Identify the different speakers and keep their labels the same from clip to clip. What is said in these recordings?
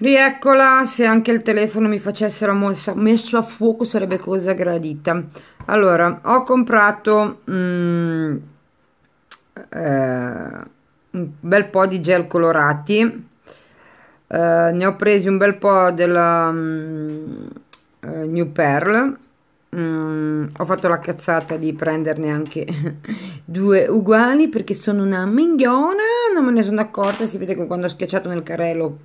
Speaker 1: Rieccola, se anche il telefono mi facesse la mossa messo a fuoco sarebbe cosa gradita. Allora, ho comprato mm, eh, un bel po' di gel colorati, eh, ne ho presi un bel po' della mm, eh, New Pearl, mm, ho fatto la cazzata di prenderne anche due uguali perché sono una mignona, non me ne sono accorta, si vede che quando ho schiacciato nel carrello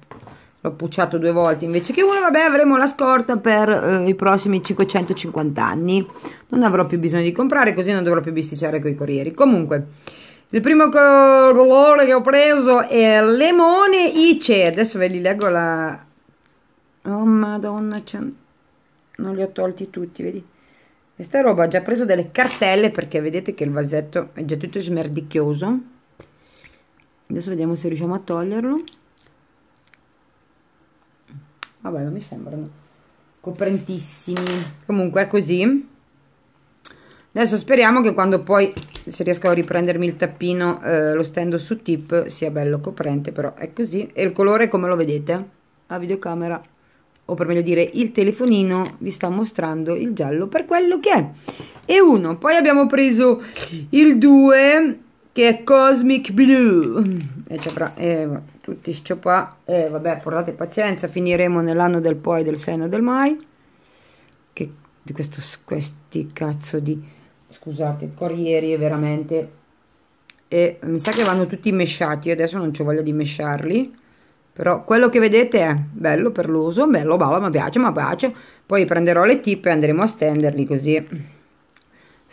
Speaker 1: l'ho pucciato due volte invece che una, vabbè avremo la scorta per eh, i prossimi 550 anni, non avrò più bisogno di comprare così non dovrò più bisticciare con i corrieri, comunque il primo colore che ho preso è lemone ice, adesso ve li leggo la... oh madonna, non li ho tolti tutti, vedi? Questa roba ha già preso delle cartelle perché vedete che il vasetto è già tutto smerdicchioso. Adesso vediamo se riusciamo a toglierlo vabbè ah, non mi sembrano coprentissimi comunque è così adesso speriamo che quando poi se riesco a riprendermi il tappino eh, lo stendo su tip sia bello coprente però è così e il colore come lo vedete a videocamera o per meglio dire il telefonino vi sta mostrando il giallo per quello che è e uno poi abbiamo preso il 2 che è Cosmic Blue e avrà eh, tutti sto qua e eh, vabbè portate pazienza finiremo nell'anno del poi del seno del mai che di questo, questi cazzo di scusate corrieri veramente e mi sa che vanno tutti mesciati io adesso non ho voglia di mesciarli però quello che vedete è bello per l'uso bello bava mi piace mi piace poi prenderò le tippe e andremo a stenderli così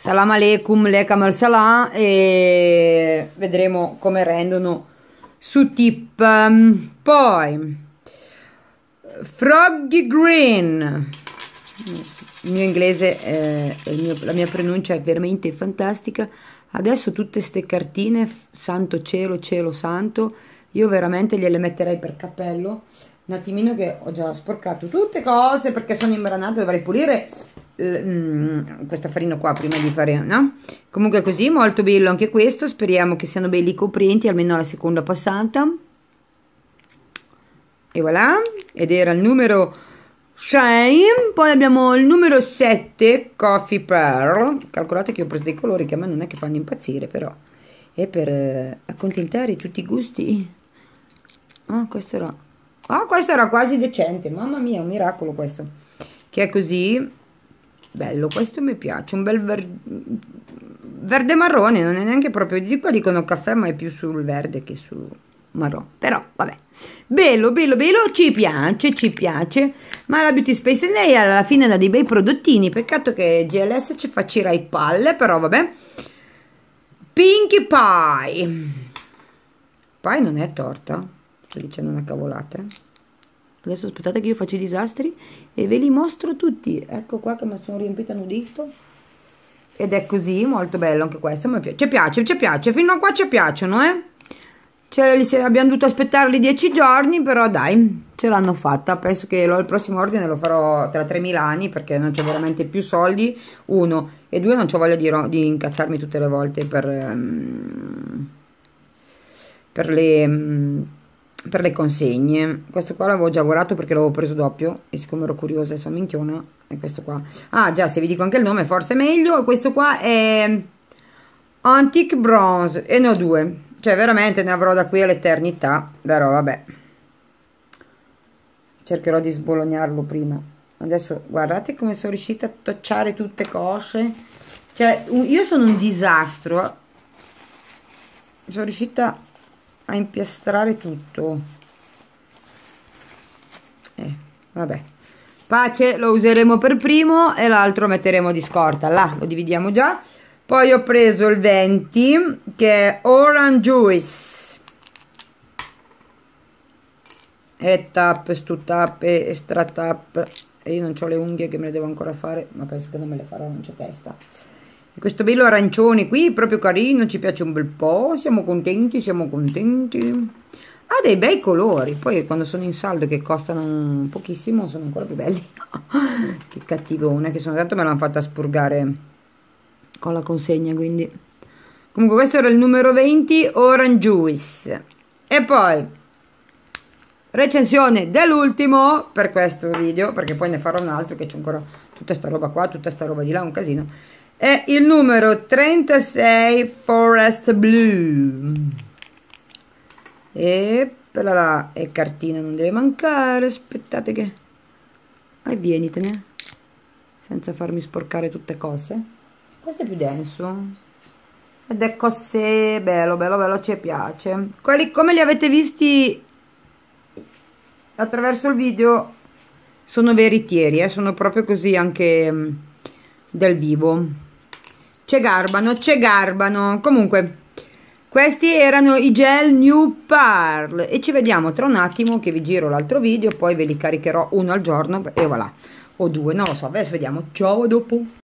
Speaker 1: Salam alaikum, lekam al salam e vedremo come rendono su tip. Ehm, poi Froggy Green. Il mio inglese, eh, il mio, la mia pronuncia è veramente fantastica. Adesso tutte queste cartine, santo cielo, cielo santo, io veramente gliele metterei per cappello. Un attimino che ho già sporcato tutte cose perché sono imbranate, dovrei pulire mh, eh, mm, questo affarino qua prima di fare no comunque così molto bello anche questo speriamo che siano belli coprenti almeno la seconda passata e voilà ed era il numero 6 poi abbiamo il numero 7 coffee pearl calcolate che ho preso dei colori che a me non è che fanno impazzire però è per eh, accontentare tutti i gusti ah questo era ah questo era quasi decente mamma mia un miracolo questo che è così bello questo mi piace un bel ver verde marrone non è neanche proprio di qua dicono caffè ma è più sul verde che sul marrone però vabbè bello bello bello ci piace ci piace ma la Beauty Space Day alla fine da dei bei prodottini peccato che GLS ci fa i palle però vabbè Pinkie Pie Pie non è torta sto dicendo una cavolata adesso aspettate che io faccio i disastri e ve li mostro tutti ecco qua che mi sono riempita nudito ed è così molto bello anche questo mi piace ci piace ci piace fino a qua ci piacciono, eh cioè, abbiamo dovuto aspettarli dieci giorni però dai ce l'hanno fatta penso che lo, il prossimo ordine lo farò tra 3.000 anni perché non c'è veramente più soldi uno e due non ho voglia di, di, incazzarmi tutte le volte per um, per le um, per le consegne questo qua l'avevo già guardato perché l'avevo preso doppio e siccome ero curiosa e sono minchiona è questo qua ah già se vi dico anche il nome forse è meglio questo qua è Antique Bronze e ne ho due cioè veramente ne avrò da qui all'eternità però vabbè cercherò di sbolognarlo prima adesso guardate come sono riuscita a tocciare tutte cose cioè io sono un disastro eh. sono riuscita a impiastrare tutto eh, vabbè pace lo useremo per primo e l'altro metteremo di scorta là lo dividiamo già poi ho preso il 20 che è orange juice e tap, stu tap, extra tap e io non ho le unghie che me le devo ancora fare ma penso che non me le farò non c'è testa questo velo arancione qui, proprio carino, ci piace un bel po', siamo contenti, siamo contenti. Ha dei bei colori, poi quando sono in saldo che costano pochissimo sono ancora più belli. che cattivone che sono, tanto me l'hanno fatta spurgare con la consegna, quindi. Comunque questo era il numero 20, Orange Juice. E poi, recensione dell'ultimo per questo video, perché poi ne farò un altro che c'è ancora tutta sta roba qua, tutta sta roba di là, un casino è il numero 36 Forest Blue e per la e cartina non deve mancare aspettate che e vienitene senza farmi sporcare tutte cose questo è più denso ed è così bello bello bello ci piace quelli come li avete visti attraverso il video sono veritieri eh? sono proprio così anche mm, del vivo c'è Garbano, c'è Garbano. Comunque, questi erano i gel New Pearl e ci vediamo tra un attimo che vi giro l'altro video, poi ve li caricherò uno al giorno e voilà, o due, non lo so, adesso vediamo, ciao dopo.